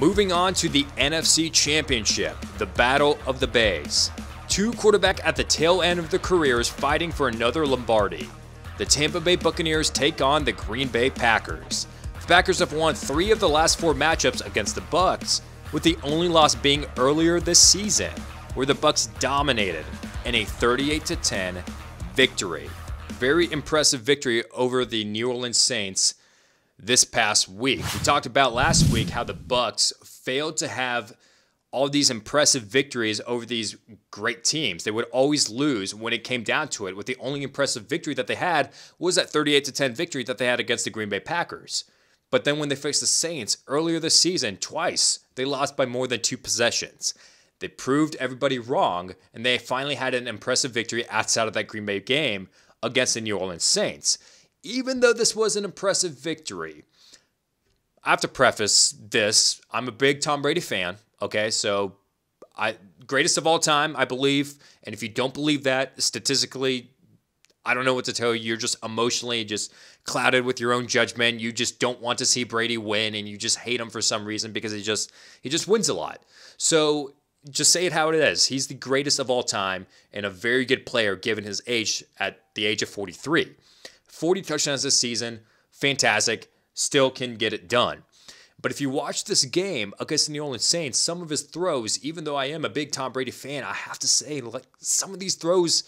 Moving on to the NFC Championship, the Battle of the Bays. Two quarterback at the tail end of their careers fighting for another Lombardi. The Tampa Bay Buccaneers take on the Green Bay Packers. The Packers have won three of the last four matchups against the Bucks, with the only loss being earlier this season, where the Bucks dominated in a 38-10 victory. Very impressive victory over the New Orleans Saints this past week. We talked about last week how the Bucks failed to have all these impressive victories over these great teams. They would always lose when it came down to it. With the only impressive victory that they had was that 38 to 10 victory that they had against the Green Bay Packers. But then when they faced the Saints earlier this season, twice, they lost by more than two possessions. They proved everybody wrong, and they finally had an impressive victory outside of that Green Bay game against the New Orleans Saints even though this was an impressive victory, I have to preface this. I'm a big Tom Brady fan. Okay, so I greatest of all time, I believe. And if you don't believe that statistically, I don't know what to tell you. You're just emotionally just clouded with your own judgment. You just don't want to see Brady win, and you just hate him for some reason because he just he just wins a lot. So just say it how it is. He's the greatest of all time and a very good player given his age at the age of 43. 40 touchdowns this season, fantastic, still can get it done. But if you watch this game against the New Orleans Saints, some of his throws, even though I am a big Tom Brady fan, I have to say, like some of these throws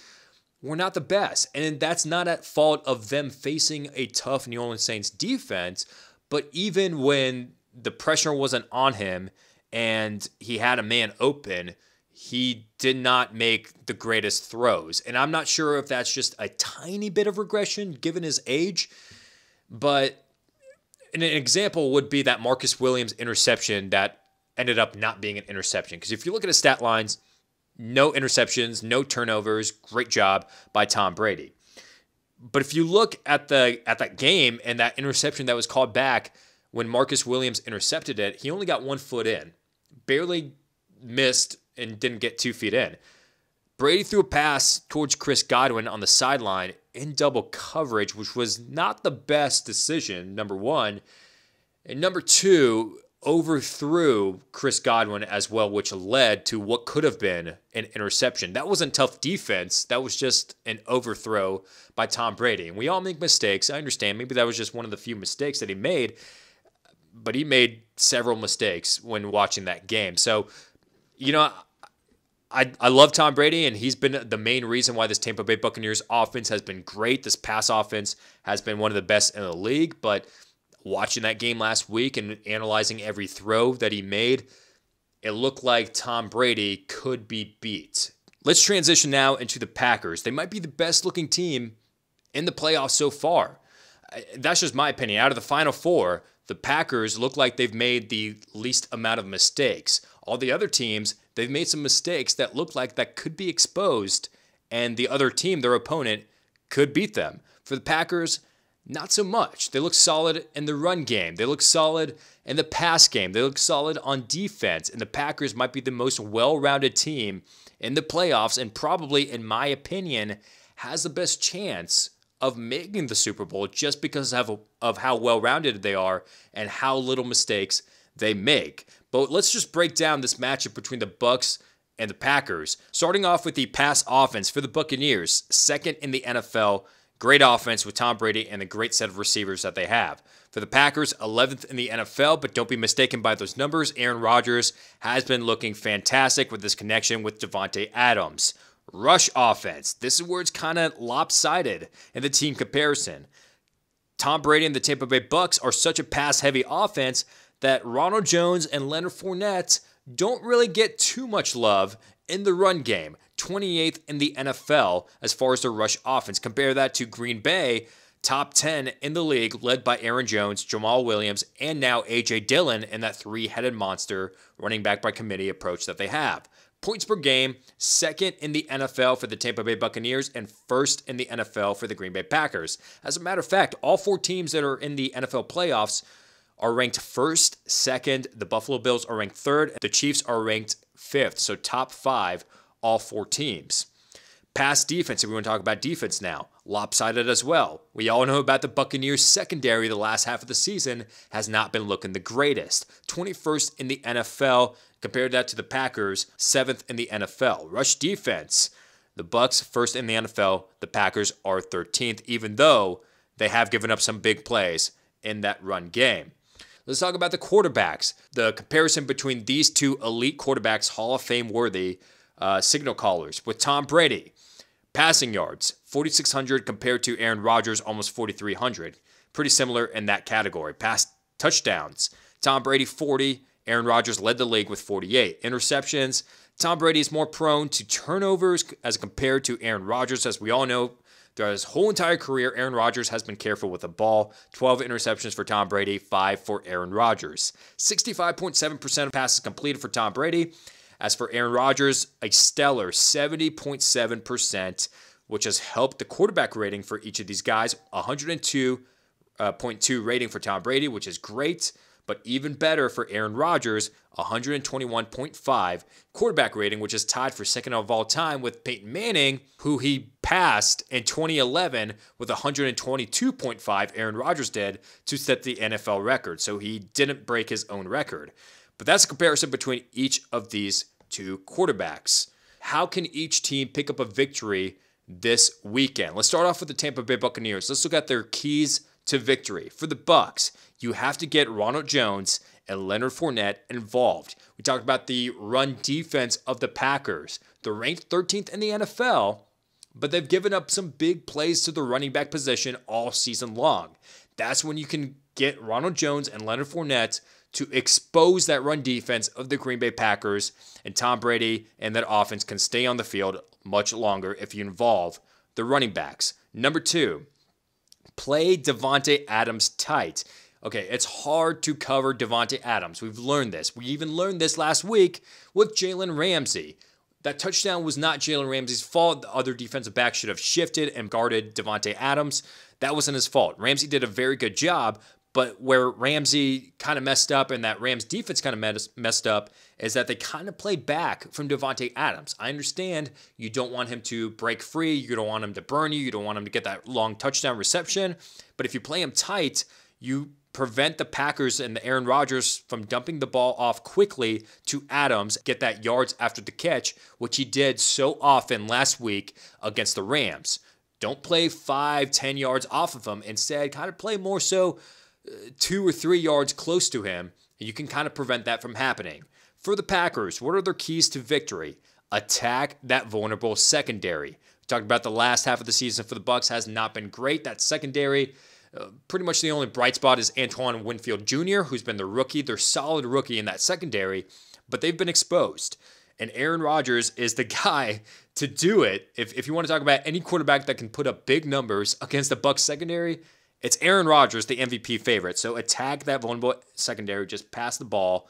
were not the best. And that's not at fault of them facing a tough New Orleans Saints defense. But even when the pressure wasn't on him and he had a man open, he did not make the greatest throws. And I'm not sure if that's just a tiny bit of regression given his age, but an example would be that Marcus Williams interception that ended up not being an interception. Because if you look at his stat lines, no interceptions, no turnovers, great job by Tom Brady. But if you look at the at that game and that interception that was called back when Marcus Williams intercepted it, he only got one foot in, barely missed and didn't get two feet in. Brady threw a pass towards Chris Godwin on the sideline in double coverage, which was not the best decision, number one. And number two, overthrew Chris Godwin as well, which led to what could have been an interception. That wasn't tough defense. That was just an overthrow by Tom Brady. And we all make mistakes. I understand. Maybe that was just one of the few mistakes that he made, but he made several mistakes when watching that game. So you know, I, I love Tom Brady, and he's been the main reason why this Tampa Bay Buccaneers offense has been great. This pass offense has been one of the best in the league. But watching that game last week and analyzing every throw that he made, it looked like Tom Brady could be beat. Let's transition now into the Packers. They might be the best looking team in the playoffs so far. That's just my opinion. Out of the final four, the Packers look like they've made the least amount of mistakes. All the other teams, they've made some mistakes that look like that could be exposed, and the other team, their opponent, could beat them. For the Packers, not so much. They look solid in the run game. They look solid in the pass game. They look solid on defense. And the Packers might be the most well rounded team in the playoffs and probably, in my opinion, has the best chance of making the Super Bowl just because of, of how well rounded they are and how little mistakes they make. But let's just break down this matchup between the Bucks and the Packers. Starting off with the pass offense for the Buccaneers, second in the NFL. Great offense with Tom Brady and the great set of receivers that they have. For the Packers, 11th in the NFL, but don't be mistaken by those numbers. Aaron Rodgers has been looking fantastic with this connection with Devontae Adams. Rush offense. This is where it's kind of lopsided in the team comparison. Tom Brady and the Tampa Bay Bucks are such a pass heavy offense that Ronald Jones and Leonard Fournette don't really get too much love in the run game, 28th in the NFL as far as the rush offense. Compare that to Green Bay, top 10 in the league, led by Aaron Jones, Jamal Williams, and now A.J. Dillon in that three headed monster running back by committee approach that they have points per game, second in the NFL for the Tampa Bay Buccaneers, and first in the NFL for the Green Bay Packers. As a matter of fact, all four teams that are in the NFL playoffs are ranked first, second. The Buffalo Bills are ranked third. The Chiefs are ranked fifth. So top five, all four teams. Pass defense, if we want to talk about defense now, lopsided as well. We all know about the Buccaneers' secondary the last half of the season has not been looking the greatest. 21st in the NFL, Compared that to the Packers, seventh in the NFL. Rush defense, the Bucks first in the NFL. The Packers are 13th, even though they have given up some big plays in that run game. Let's talk about the quarterbacks. The comparison between these two elite quarterbacks, Hall of Fame worthy uh, signal callers, with Tom Brady. Passing yards, 4,600 compared to Aaron Rodgers, almost 4,300. Pretty similar in that category. Pass touchdowns, Tom Brady, 40, Aaron Rodgers led the league with 48 interceptions. Tom Brady is more prone to turnovers as compared to Aaron Rodgers. As we all know, throughout his whole entire career, Aaron Rodgers has been careful with the ball. 12 interceptions for Tom Brady, 5 for Aaron Rodgers. 65.7% of passes completed for Tom Brady. As for Aaron Rodgers, a stellar 70.7%, which has helped the quarterback rating for each of these guys 102.2 uh, rating for Tom Brady, which is great but even better for Aaron Rodgers, 121.5 quarterback rating, which is tied for second of all time with Peyton Manning, who he passed in 2011 with 122.5. Aaron Rodgers did to set the NFL record. So he didn't break his own record. But that's a comparison between each of these two quarterbacks. How can each team pick up a victory this weekend? Let's start off with the Tampa Bay Buccaneers. Let's look at their keys to victory. For the Bucks, you have to get Ronald Jones and Leonard Fournette involved. We talked about the run defense of the Packers. They're ranked 13th in the NFL, but they've given up some big plays to the running back position all season long. That's when you can get Ronald Jones and Leonard Fournette to expose that run defense of the Green Bay Packers, and Tom Brady and that offense can stay on the field much longer if you involve the running backs. Number two, play Devonte Adams tight. Okay, it's hard to cover Devonte Adams. We've learned this. We even learned this last week with Jalen Ramsey. That touchdown was not Jalen Ramsey's fault. The other defensive back should have shifted and guarded Devonte Adams. That wasn't his fault. Ramsey did a very good job, but where Ramsey kind of messed up and that Rams defense kind of messed up is that they kind of played back from Devonte Adams. I understand you don't want him to break free, you don't want him to burn you, you don't want him to get that long touchdown reception, but if you play him tight, you prevent the Packers and the Aaron Rodgers from dumping the ball off quickly to Adams, get that yards after the catch, which he did so often last week against the Rams. Don't play five, ten yards off of him. Instead, kind of play more so uh, two or three yards close to him, and you can kind of prevent that from happening. For the Packers, what are their keys to victory? Attack that vulnerable secondary. We talked about the last half of the season for the Bucks has not been great. That secondary pretty much the only bright spot is Antoine Winfield Jr., who's been the rookie. They're solid rookie in that secondary, but they've been exposed. And Aaron Rodgers is the guy to do it. If, if you want to talk about any quarterback that can put up big numbers against the Bucks secondary, it's Aaron Rodgers, the MVP favorite. So attack that vulnerable secondary, just pass the ball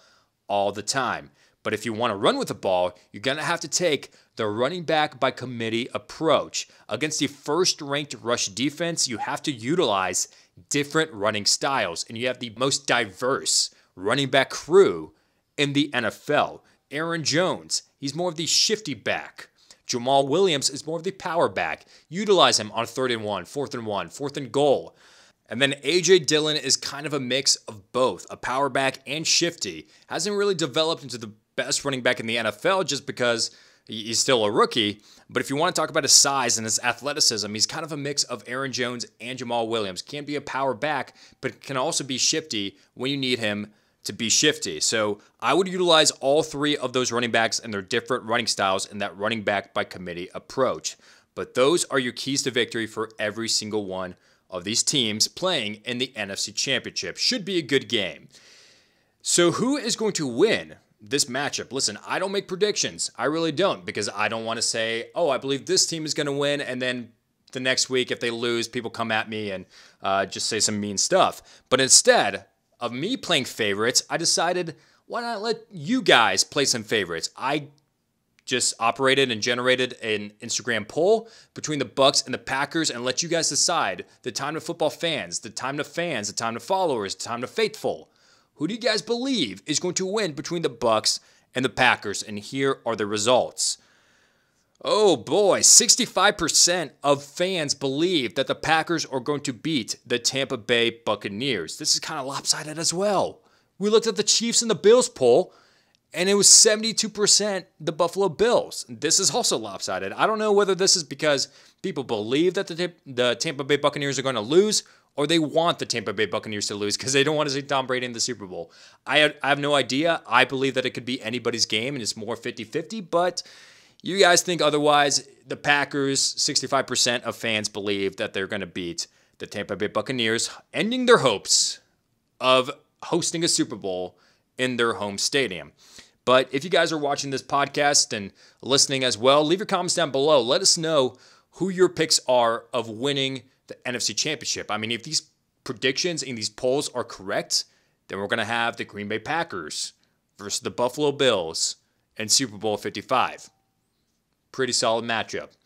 all the time. But if you want to run with the ball, you're going to have to take the running back by committee approach. Against the first ranked rush defense, you have to utilize different running styles, and you have the most diverse running back crew in the NFL. Aaron Jones, he's more of the shifty back. Jamal Williams is more of the power back. Utilize him on third and one, fourth and one, fourth and goal. And then AJ Dillon is kind of a mix of both, a power back and shifty. Hasn't really developed into the best running back in the NFL just because he's still a rookie. But if you want to talk about his size and his athleticism, he's kind of a mix of Aaron Jones and Jamal Williams. Can be a power back, but can also be shifty when you need him to be shifty. So I would utilize all three of those running backs and their different running styles in that running back by committee approach. But those are your keys to victory for every single one of these teams playing in the NFC Championship. Should be a good game. So, who is going to win this matchup. Listen, I don't make predictions. I really don't because I don't want to say, oh, I believe this team is going to win. And then the next week, if they lose, people come at me and uh, just say some mean stuff. But instead of me playing favorites, I decided, why not let you guys play some favorites? I just operated and generated an Instagram poll between the Bucks and the Packers and let you guys decide the time to football fans, the time to fans, the time to followers, the time to faithful. Who do you guys believe is going to win between the Bucks and the Packers? And here are the results. Oh boy, 65% of fans believe that the Packers are going to beat the Tampa Bay Buccaneers. This is kind of lopsided as well. We looked at the Chiefs and the Bills poll, and it was 72% the Buffalo Bills. This is also lopsided. I don't know whether this is because people believe that the, the Tampa Bay Buccaneers are going to lose or they want the Tampa Bay Buccaneers to lose because they don't want to see Tom Brady in the Super Bowl. I, I have no idea. I believe that it could be anybody's game and it's more 50 50, but you guys think otherwise. The Packers, 65% of fans believe that they're going to beat the Tampa Bay Buccaneers, ending their hopes of hosting a Super Bowl in their home stadium. But if you guys are watching this podcast and listening as well, leave your comments down below. Let us know who your picks are of winning the NFC Championship. I mean, if these predictions and these polls are correct, then we're going to have the Green Bay Packers versus the Buffalo Bills in Super Bowl 55. Pretty solid matchup.